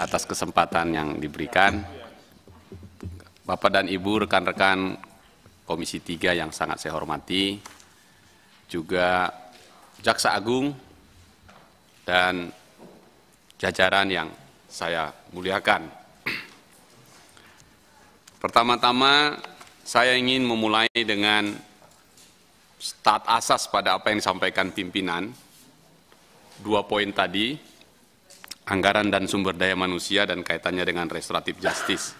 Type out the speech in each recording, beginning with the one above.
atas kesempatan yang diberikan. Bapak dan Ibu, rekan-rekan Komisi 3 yang sangat saya hormati, juga Jaksa Agung dan jajaran yang saya muliakan. Pertama-tama, saya ingin memulai dengan start asas pada apa yang disampaikan pimpinan, dua poin tadi, anggaran dan sumber daya manusia dan kaitannya dengan restoratif justice.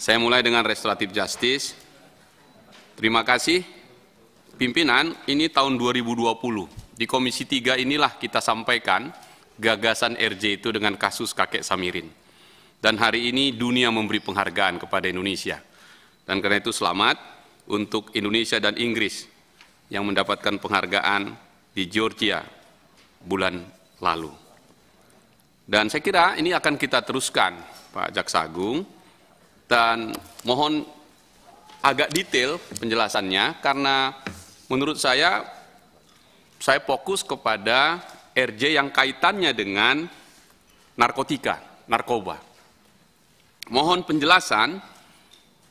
Saya mulai dengan restoratif justice. Terima kasih pimpinan, ini tahun 2020. Di Komisi 3 inilah kita sampaikan gagasan RJ itu dengan kasus kakek Samirin. Dan hari ini dunia memberi penghargaan kepada Indonesia. Dan karena itu selamat untuk Indonesia dan Inggris yang mendapatkan penghargaan di Georgia bulan lalu. Dan saya kira ini akan kita teruskan, Pak Jaksa Agung, dan mohon agak detail penjelasannya karena menurut saya saya fokus kepada RJ yang kaitannya dengan narkotika, narkoba. Mohon penjelasan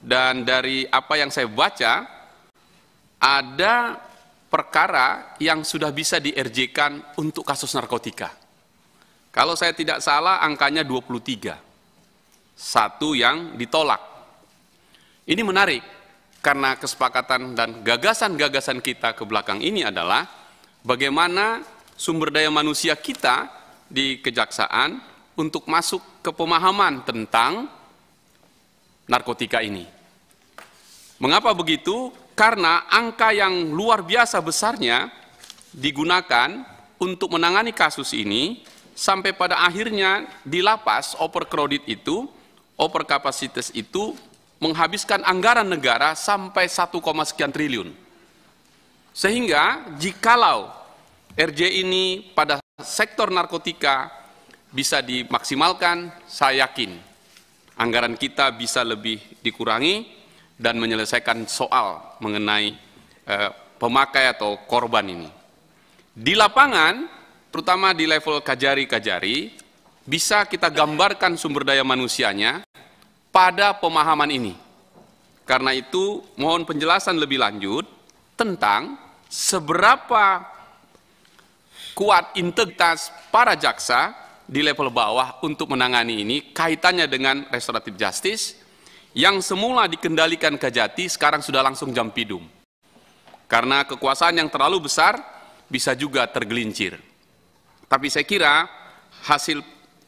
dan dari apa yang saya baca ada perkara yang sudah bisa diRJ-kan untuk kasus narkotika. Kalau saya tidak salah angkanya 23. Satu yang ditolak. Ini menarik karena kesepakatan dan gagasan-gagasan kita ke belakang ini adalah bagaimana sumber daya manusia kita di kejaksaan untuk masuk ke pemahaman tentang narkotika ini. Mengapa begitu? karena angka yang luar biasa besarnya digunakan untuk menangani kasus ini sampai pada akhirnya di lapas overcrowded itu, kapasitas itu menghabiskan anggaran negara sampai 1, sekian triliun. Sehingga jikalau RJ ini pada sektor narkotika bisa dimaksimalkan, saya yakin anggaran kita bisa lebih dikurangi, dan menyelesaikan soal mengenai eh, pemakai atau korban ini. Di lapangan, terutama di level kajari-kajari, bisa kita gambarkan sumber daya manusianya pada pemahaman ini. Karena itu, mohon penjelasan lebih lanjut tentang seberapa kuat integritas para jaksa di level bawah untuk menangani ini kaitannya dengan restoratif justice yang semula dikendalikan Kajati sekarang sudah langsung Jampidum. Karena kekuasaan yang terlalu besar bisa juga tergelincir. Tapi saya kira hasil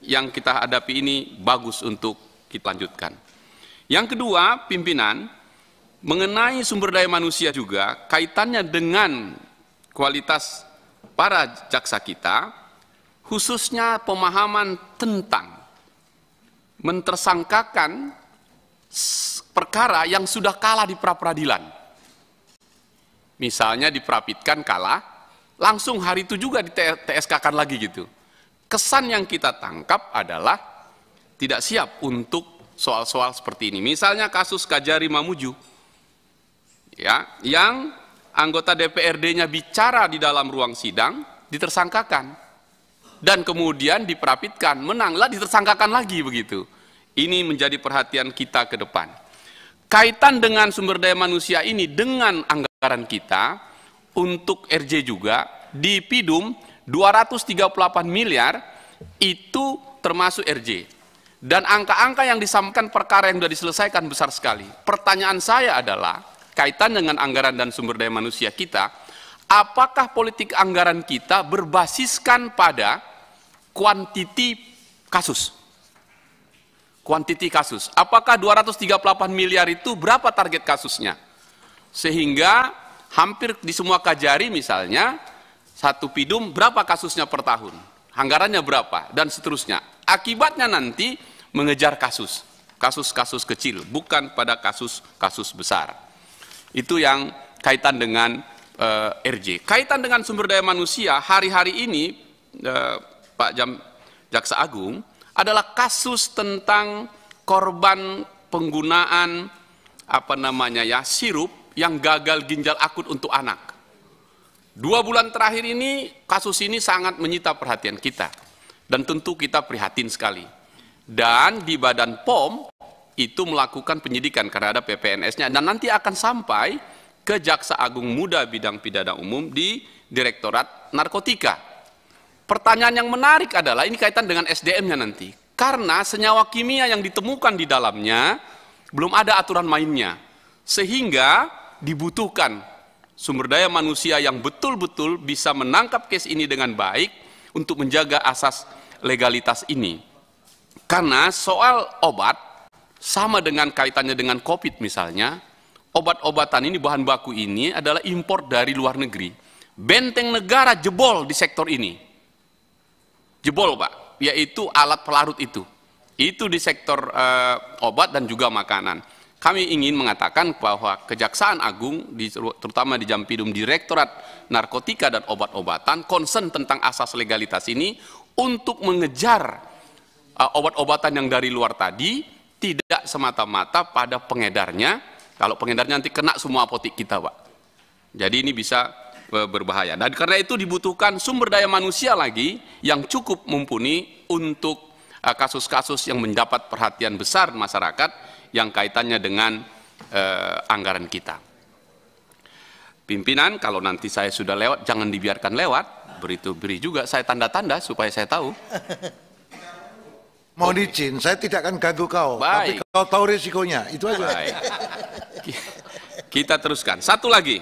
yang kita hadapi ini bagus untuk kita lanjutkan. Yang kedua, pimpinan mengenai sumber daya manusia juga kaitannya dengan kualitas para jaksa kita, khususnya pemahaman tentang mentersangkakan perkara yang sudah kalah di pra peradilan. Misalnya diperapitkan kalah, langsung hari itu juga di TSK-kan lagi gitu. Kesan yang kita tangkap adalah tidak siap untuk soal-soal seperti ini. Misalnya kasus Kajari Mamuju, ya, yang anggota DPRD-nya bicara di dalam ruang sidang, ditersangkakan. Dan kemudian diperapitkan, menanglah ditersangkakan lagi begitu ini menjadi perhatian kita ke depan. Kaitan dengan sumber daya manusia ini dengan anggaran kita untuk RJ juga di Pidum 238 miliar itu termasuk RJ. Dan angka-angka yang disampaikan perkara yang sudah diselesaikan besar sekali. Pertanyaan saya adalah, kaitan dengan anggaran dan sumber daya manusia kita, apakah politik anggaran kita berbasiskan pada kuantiti kasus? kuantiti kasus. Apakah 238 miliar itu berapa target kasusnya? Sehingga hampir di semua kajari misalnya, satu pidum berapa kasusnya per tahun? Anggarannya berapa? Dan seterusnya. Akibatnya nanti mengejar kasus. Kasus-kasus kecil, bukan pada kasus-kasus besar. Itu yang kaitan dengan uh, eh, RJ. Kaitan dengan sumber daya manusia, hari-hari ini uh, Pak Jam, Jaksa Agung, adalah kasus tentang korban penggunaan apa namanya ya sirup yang gagal ginjal akut untuk anak. Dua bulan terakhir ini kasus ini sangat menyita perhatian kita dan tentu kita prihatin sekali. Dan di Badan POM itu melakukan penyidikan karena ada PPNS-nya dan nanti akan sampai ke Jaksa Agung Muda Bidang Pidana Umum di Direktorat Narkotika. Pertanyaan yang menarik adalah ini kaitan dengan SDM-nya nanti. Karena senyawa kimia yang ditemukan di dalamnya belum ada aturan mainnya. Sehingga dibutuhkan sumber daya manusia yang betul-betul bisa menangkap case ini dengan baik untuk menjaga asas legalitas ini. Karena soal obat sama dengan kaitannya dengan COVID misalnya, obat-obatan ini bahan baku ini adalah impor dari luar negeri. Benteng negara jebol di sektor ini jebol Pak, yaitu alat pelarut itu. Itu di sektor uh, obat dan juga makanan. Kami ingin mengatakan bahwa Kejaksaan Agung, terutama di Jampidum Direktorat Narkotika dan Obat-obatan, konsen tentang asas legalitas ini untuk mengejar uh, obat-obatan yang dari luar tadi, tidak semata-mata pada pengedarnya. Kalau pengedarnya nanti kena semua apotik kita, Pak. Jadi ini bisa berbahaya. Dan karena itu dibutuhkan sumber daya manusia lagi yang cukup mumpuni untuk eh, kasus-kasus yang mendapat perhatian besar masyarakat yang kaitannya dengan eh, anggaran kita. Pimpinan, kalau nanti saya sudah lewat, jangan dibiarkan lewat. Beri itu beri juga saya tanda-tanda supaya saya tahu. Mau okay. izin, saya tidak akan ganggu kau. Baik. Tapi kau tahu risikonya, itu aja. Baik. Kita teruskan. Satu lagi.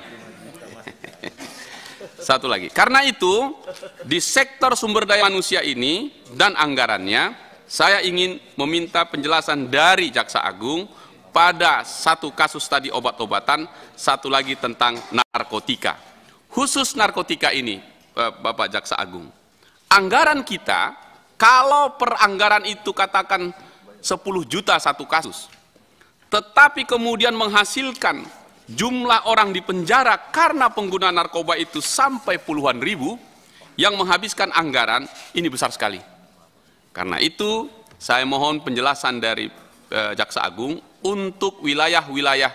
Satu lagi. Karena itu, di sektor sumber daya manusia ini dan anggarannya, saya ingin meminta penjelasan dari Jaksa Agung pada satu kasus tadi obat-obatan, satu lagi tentang narkotika. Khusus narkotika ini, eh, Bapak Jaksa Agung. Anggaran kita, kalau peranggaran itu katakan 10 juta satu kasus, tetapi kemudian menghasilkan jumlah orang di penjara karena pengguna narkoba itu sampai puluhan ribu yang menghabiskan anggaran ini besar sekali. Karena itu saya mohon penjelasan dari eh, Jaksa Agung untuk wilayah-wilayah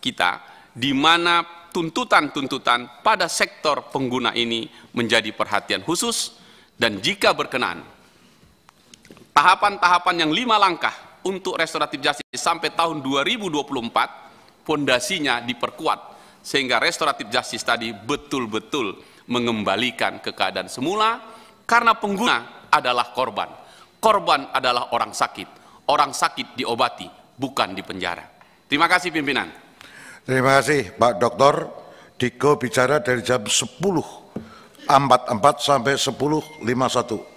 kita di mana tuntutan-tuntutan pada sektor pengguna ini menjadi perhatian khusus dan jika berkenan tahapan-tahapan yang lima langkah untuk restoratif justice sampai tahun 2024 pondasinya diperkuat sehingga restoratif justice tadi betul-betul mengembalikan ke keadaan semula karena pengguna adalah korban. Korban adalah orang sakit. Orang sakit diobati, bukan dipenjara. Terima kasih pimpinan. Terima kasih Pak Dokter. Diko bicara dari jam 10.44 sampai 10.51.